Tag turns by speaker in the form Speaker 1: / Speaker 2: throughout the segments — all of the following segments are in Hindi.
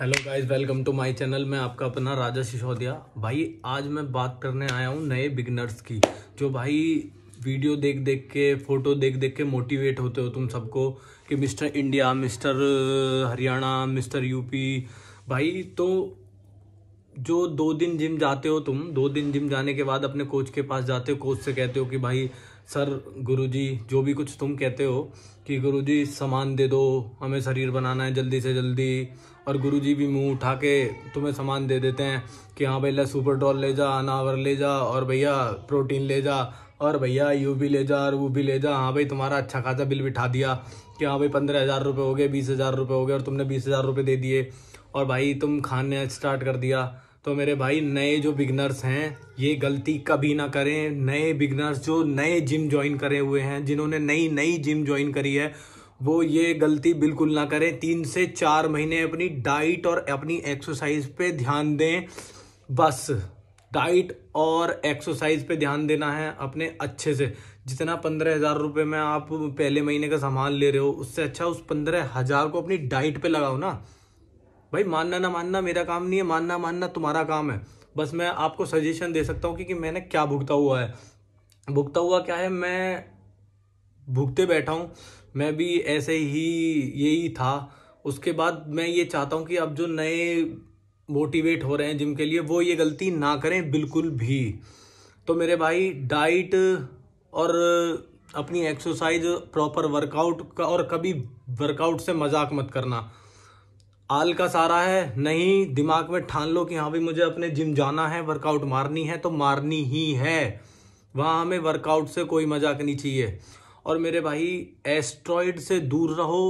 Speaker 1: hello guys welcome to my channel मैं आपका अपना राजा सिसोदिया भाई आज मैं बात करने आया हूँ नए बिगनर्स की जो भाई वीडियो देख देख के फ़ोटो देख देख के मोटिवेट होते हो तुम सबको कि mister India mister Haryana mister UP भाई तो जो दो दिन जिम जाते हो तुम दो दिन जिम जाने के बाद अपने कोच के पास जाते हो कोच से कहते हो कि भाई सर गुरुजी जो भी कुछ तुम कहते हो कि गुरुजी सामान दे दो हमें शरीर बनाना है जल्दी से जल्दी और गुरुजी भी मुंह उठा के तुम्हें सामान दे देते हैं कि हाँ भाई ले सुपर डॉल ले जा अनावर ले जा और भैया प्रोटीन ले जा और भैया यू भी ले जा और वो भी ले जा हाँ भाई तुम्हारा अच्छा खासा बिल बिठा दिया कि हाँ भाई पंद्रह हज़ार रुपये हो गए बीस हज़ार रुपये हो गए और तुमने बीस हज़ार रुपये दे दिए और भाई तुम खाने स्टार्ट कर दिया तो मेरे भाई नए जो बिगनर्स हैं ये गलती कभी ना करें नए बिगनर्स जो नए जिम ज्वाइन करे हुए हैं जिन्होंने नई नई जिम ज्वाइन करी है वो ये गलती बिल्कुल ना करें तीन से चार महीने अपनी डाइट और अपनी एक्सरसाइज पे ध्यान दें बस डाइट और एक्सरसाइज पे ध्यान देना है अपने अच्छे से जितना पंद्रह हज़ार रुपये में आप पहले महीने का सामान ले रहे हो उससे अच्छा उस पंद्रह हज़ार को अपनी डाइट पे लगाओ ना भाई मानना ना मानना मेरा काम नहीं है मानना मानना तुम्हारा काम है बस मैं आपको सजेशन दे सकता हूँ कि, कि मैंने क्या भुगता हुआ है भुगता हुआ क्या है मैं भुगते बैठा हूँ मैं भी ऐसे ही यही था उसके बाद मैं ये चाहता हूँ कि अब जो नए मोटिवेट हो रहे हैं जिम के लिए वो ये गलती ना करें बिल्कुल भी तो मेरे भाई डाइट और अपनी एक्सरसाइज प्रॉपर वर्कआउट का और कभी वर्कआउट से मजाक मत करना आल का सारा है नहीं दिमाग में ठान लो कि हाँ भाई मुझे अपने जिम जाना है वर्कआउट मारनी है तो मारनी ही है वहाँ हमें वर्कआउट से कोई मजाक नहीं चाहिए और मेरे भाई एस्ट्रॉइड से दूर रहो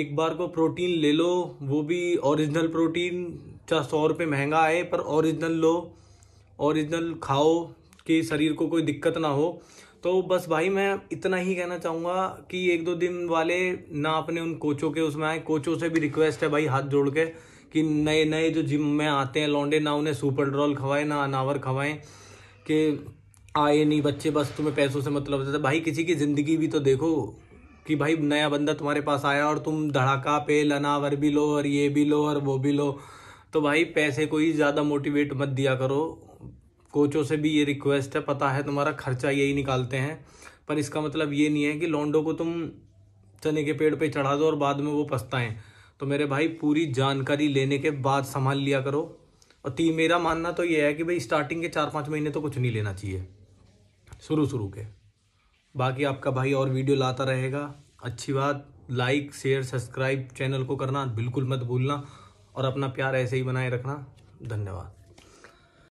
Speaker 1: एक बार को प्रोटीन ले लो वो भी ओरिजिनल प्रोटीन चाहे सौ रुपये महंगा आए पर ओरिजिनल लो ओरिजिनल खाओ कि शरीर को कोई दिक्कत ना हो तो बस भाई मैं इतना ही कहना चाहूँगा कि एक दो दिन वाले ना अपने उन कोचों के उसमें आए कोचों से भी रिक्वेस्ट है भाई हाथ जोड़ के कि नए नए जो जिम में आते हैं लौंडे ना उन्हें सुपर ड्रॉल खवाएं ना अनावर खवाएं कि आए नहीं बच्चे बस तुम्हें पैसों से मतलब जैसे भाई किसी की ज़िंदगी भी तो देखो कि भाई नया बंदा तुम्हारे पास आया और तुम धड़ाका पे लनावर भी लो और ये भी लो और वो भी लो तो भाई पैसे को ही ज़्यादा मोटिवेट मत दिया करो कोचों से भी ये रिक्वेस्ट है पता है तुम्हारा खर्चा यही निकालते हैं पर इसका मतलब ये नहीं है कि लोंडो को तुम चने के पेड़ पे चढ़ा दो और बाद में वो पछताएं तो मेरे भाई पूरी जानकारी लेने के बाद संभाल लिया करो और ती मेरा मानना तो ये है कि भाई स्टार्टिंग के चार पाँच महीने तो कुछ नहीं लेना चाहिए शुरू शुरू के बाकी आपका भाई और वीडियो लाता रहेगा अच्छी बात लाइक शेयर सब्सक्राइब चैनल को करना बिल्कुल मत भूलना और अपना प्यार ऐसे ही बनाए रखना धन्यवाद